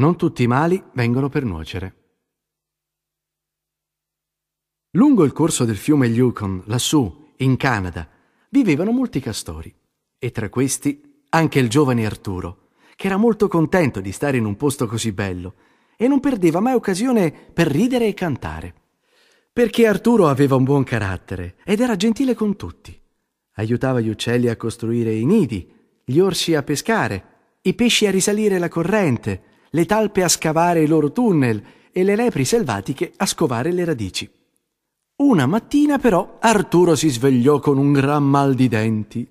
Non tutti i mali vengono per nuocere. Lungo il corso del fiume Yukon, lassù, in Canada, vivevano molti castori e tra questi anche il giovane Arturo, che era molto contento di stare in un posto così bello e non perdeva mai occasione per ridere e cantare. Perché Arturo aveva un buon carattere ed era gentile con tutti. Aiutava gli uccelli a costruire i nidi, gli orsi a pescare, i pesci a risalire la corrente, le talpe a scavare i loro tunnel e le lepri selvatiche a scovare le radici. Una mattina però Arturo si svegliò con un gran mal di denti.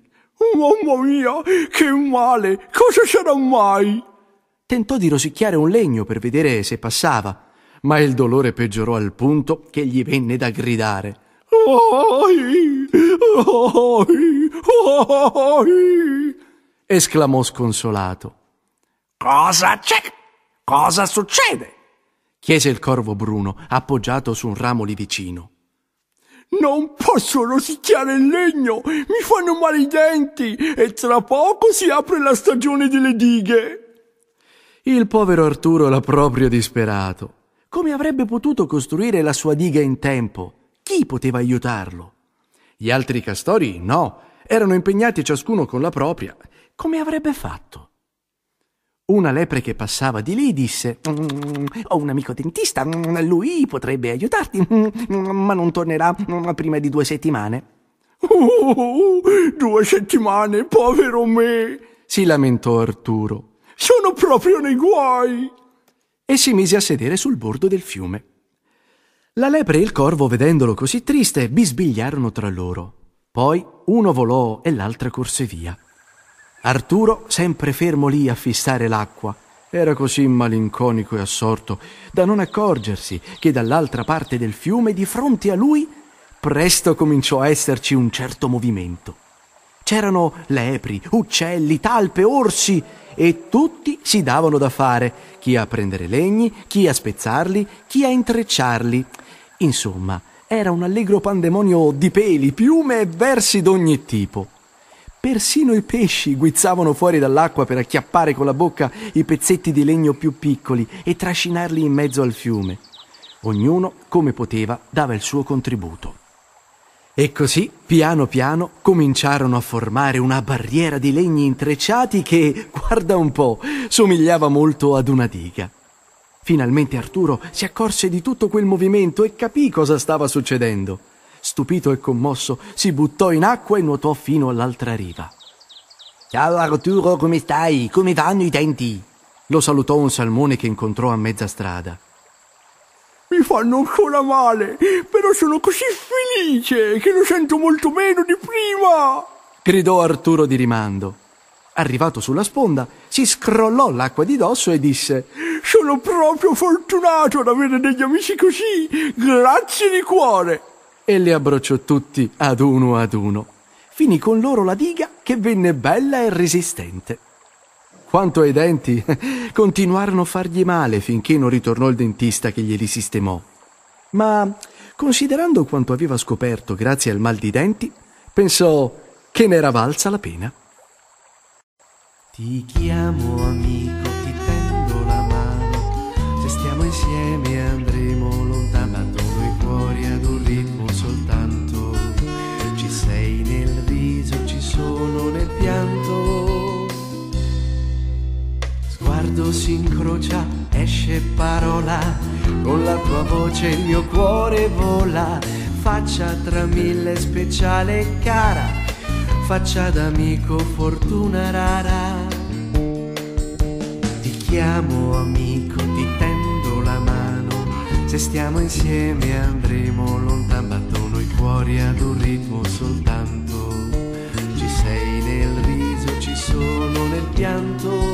Mamma mia, che male! Cosa sarà mai? Tentò di rosicchiare un legno per vedere se passava, ma il dolore peggiorò al punto che gli venne da gridare. Oi, oi, oi, esclamò sconsolato. Cosa c'è? Cosa succede? chiese il corvo bruno appoggiato su un ramo lì vicino. Non posso rosicchiare il legno, mi fanno male i denti e tra poco si apre la stagione delle dighe. Il povero Arturo era proprio disperato. Come avrebbe potuto costruire la sua diga in tempo? Chi poteva aiutarlo? Gli altri castori no, erano impegnati ciascuno con la propria. Come avrebbe fatto? Una lepre che passava di lì disse: mm, Ho un amico dentista, mm, lui potrebbe aiutarti, mm, ma non tornerà prima di due settimane. Oh, due settimane, povero me! si lamentò Arturo. Sono proprio nei guai! E si mise a sedere sul bordo del fiume. La lepre e il corvo, vedendolo così triste, bisbigliarono tra loro. Poi uno volò e l'altra corse via. Arturo, sempre fermo lì a fissare l'acqua, era così malinconico e assorto da non accorgersi che dall'altra parte del fiume, di fronte a lui, presto cominciò a esserci un certo movimento. C'erano lepri, uccelli, talpe, orsi e tutti si davano da fare, chi a prendere legni, chi a spezzarli, chi a intrecciarli. Insomma, era un allegro pandemonio di peli, piume e versi d'ogni tipo. Persino i pesci guizzavano fuori dall'acqua per acchiappare con la bocca i pezzetti di legno più piccoli e trascinarli in mezzo al fiume. Ognuno, come poteva, dava il suo contributo. E così, piano piano, cominciarono a formare una barriera di legni intrecciati che, guarda un po', somigliava molto ad una diga. Finalmente Arturo si accorse di tutto quel movimento e capì cosa stava succedendo. Stupito e commosso, si buttò in acqua e nuotò fino all'altra riva. Ciao Arturo, come stai? Come vanno i denti? Lo salutò un salmone che incontrò a mezza strada. Mi fanno ancora male, però sono così felice che lo sento molto meno di prima! gridò Arturo di rimando. Arrivato sulla sponda, si scrollò l'acqua di dosso e disse Sono proprio fortunato ad avere degli amici così! Grazie di cuore! e li abbracciò tutti ad uno ad uno. Finì con loro la diga che venne bella e resistente. Quanto ai denti, continuarono a fargli male finché non ritornò il dentista che glieli sistemò. Ma, considerando quanto aveva scoperto grazie al mal di denti, pensò che n'era valsa la pena. Ti chiamo amico, ti tendo la mano, se stiamo insieme andiamo. nel viso ci sono nel pianto. Sguardo si incrocia, esce parola, con la tua voce il mio cuore vola. Faccia tra mille speciale e cara, faccia d'amico fortuna rara. Ti chiamo amico, ti tendo la mano, se stiamo insieme andremo lontano, battono i cuori ad un ritmo soltanto. llanto